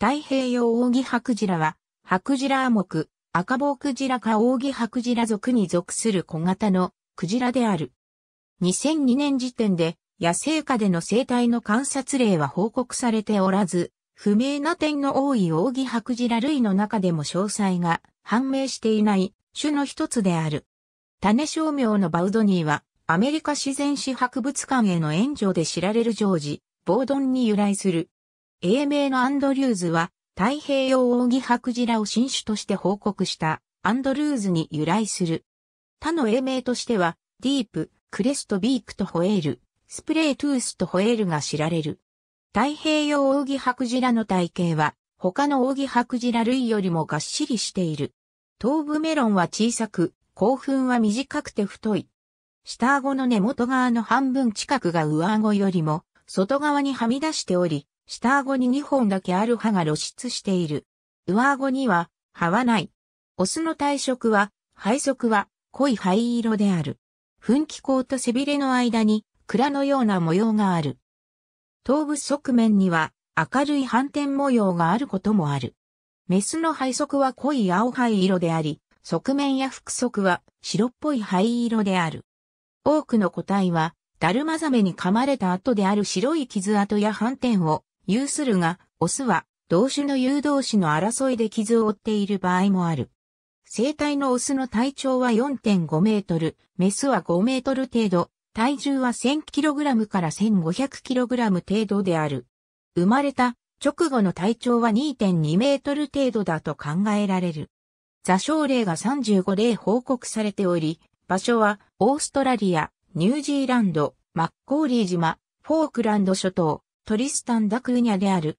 太平洋オオギハクジラは、ハクジラアモク、赤棒クジラかオオギハクジラ属に属する小型のクジラである。2002年時点で、野生下での生態の観察例は報告されておらず、不明な点の多いオオギハクジラ類の中でも詳細が判明していない種の一つである。種商名のバウドニーは、アメリカ自然史博物館への援助で知られるジョージ、ボードンに由来する英名のアンドリューズは、太平洋扇白ジラを新種として報告したアンドルーズに由来する。他の英名としては、ディープ、クレストビークとホエール、スプレートゥースとホエールが知られる。太平洋扇白ジラの体型は、他の扇白ジラ類よりもがっしりしている。頭部メロンは小さく、興奮は短くて太い。下顎の根元側の半分近くが上顎よりも、外側にはみ出しており、下顎に2本だけある歯が露出している。上顎には歯はない。オスの体色は、配色は濃い灰色である。噴気口と背びれの間に蔵のような模様がある。頭部側面には明るい斑点模様があることもある。メスの配色は濃い青灰色であり、側面や腹側は白っぽい灰色である。多くの個体は、ダルマザメに噛まれた後である白い傷跡や斑点を有するが、オスは、同種の誘導子の争いで傷を負っている場合もある。生体のオスの体長は4.5メートル、メスは5メートル程度、体重は1 0 0 0ラムから1 5 0 0ラム程度である。生まれた直後の体長は2.2メートル程度だと考えられる。座礁例が35例報告されており、場所はオーストラリア、ニュージーランド、マッコーリー島、フォークランド諸島、トリスタン・ダ・クーニャである。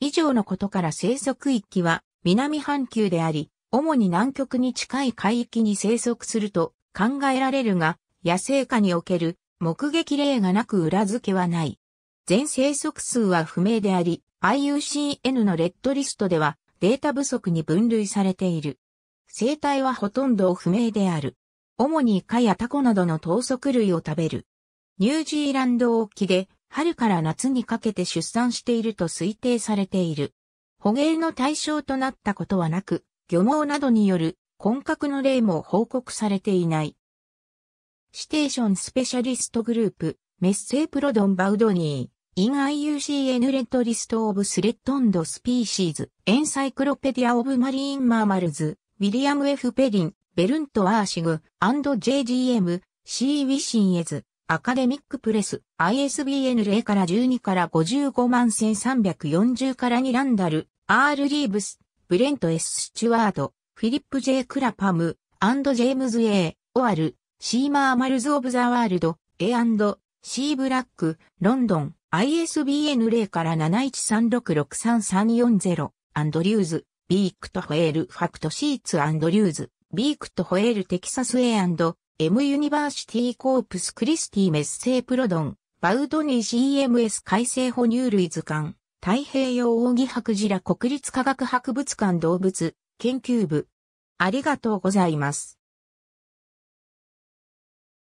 以上のことから生息域は南半球であり、主に南極に近い海域に生息すると考えられるが、野生下における目撃例がなく裏付けはない。全生息数は不明であり、IUCN のレッドリストではデータ不足に分類されている。生態はほとんど不明である。主にイカやタコなどの頭足類を食べる。ニュージーランド沖で春から夏にかけて出産していると推定されている。捕鯨の対象となったことはなく、漁網などによる混獲の例も報告されていない。ステーションスペシャリストグループ、メッセープロドンバウドニー、イン IUCN レッドリストオブスレッドンドスピーシーズ、エンサイクロペディアオブマリーンマーマルズ、ウィリアム F ペリン、ベルント・アーシグ、&JGM、シー・ウィシンエズ、アカデミックプレス、ISBN 0から12から55万1340から2ランダル、R. リーブス、ブレント・ S. スチュワード、フィリップ・ J. クラパム、アンド・ジェームズ・ A. オアル、シーマー・マルズ・オブ・ザ・ワールド、A& C. ブラック、ロンドン、ISBN 0から7136633440、アンドリューズ、ビークとホエール・ファクト・シーツ・アンドリューズ、ビークとホエール・テキサス A& M ユニバーシティコープスクリスティメッセープロドン、バウドニー CMS 改正哺乳類図鑑、太平洋奥義博士国立科学博物館動物研究部。ありがとうございます。